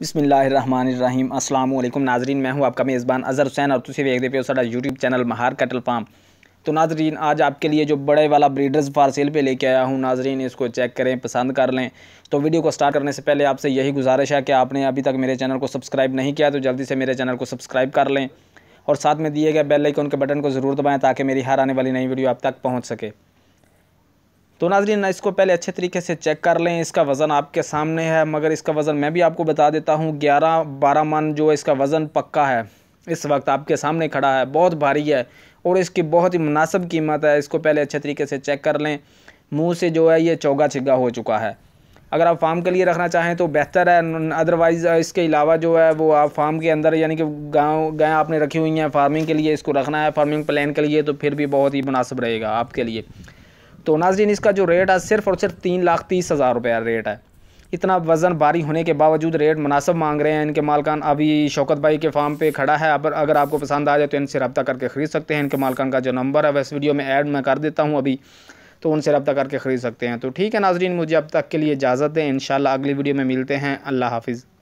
बिसमीम अल्लाम नाजरीन मैं हूं आपका मेज़बान अजहर हुसैन और तुम वेखते हो साडा YouTube channel Mahar cattle farm तो नाजरीन आज आपके लिए जो बड़े वाला ब्रीडर्स फार सेल पे लेके आया हूँ नाजरीन इसको चेक करें पसंद कर लें तो वीडियो को स्टार्ट करने से पहले आपसे यही गुजारिश है कि आपने अभी तक मेरे चैनल को सब्सक्राइब नहीं किया तो जल्दी से मेरे चैनल को सब्सक्राइब कर लें और साथ में दिए गए बेल आइकन के बटन को ज़रूर दबाएँ ताकि मेरी हर आने वाली नई वीडियो आप तक पहुँच सके तो नाजरीन इसको पहले अच्छे तरीके से चेक कर लें इसका वज़न आपके सामने है मगर इसका वज़न मैं भी आपको बता देता हूँ ग्यारह बारह मन जो इसका वज़न पक्का है इस वक्त आपके सामने खड़ा है बहुत भारी है और इसकी बहुत ही मुनासब कीमत है इसको पहले अच्छे तरीके से चेक कर लें मुँह से जो है ये चौगा छिगा हो चुका है अगर आप फार्म के लिए रखना चाहें तो बेहतर है अदरवाइज़ इसके अलावा जो है वो आप फार्म के अंदर यानी कि गाँव गाय आपने रखी हुई हैं फार्मिंग के लिए इसको रखना है फार्मिंग प्लान के लिए तो फिर भी बहुत ही मुनासिब रहेगा आपके लिए तो नाजरीन इसका जो रेट है सिर्फ़ और सिर्फ तीन लाख तीस हज़ार रुपया रेट है इतना वज़न भारी होने के बावजूद रेट मुनासब मांग रहे हैं इनके मालकान अभी शौकत भाई के फार्म पे खड़ा है अगर अगर आपको पसंद आ जाए तो इनसे रब्ता करके ख़रीद सकते हैं इनके मालकान का जो नंबर है वैसे वीडियो में ऐड मैं कर देता हूँ अभी तो उनसे रब्ता करके ख़रीद सकते हैं तो ठीक है नाजरीन मुझे अब तक के लिए इजाज़त दें इन अगली वीडियो में मिलते हैं अल्लाह हाफिज़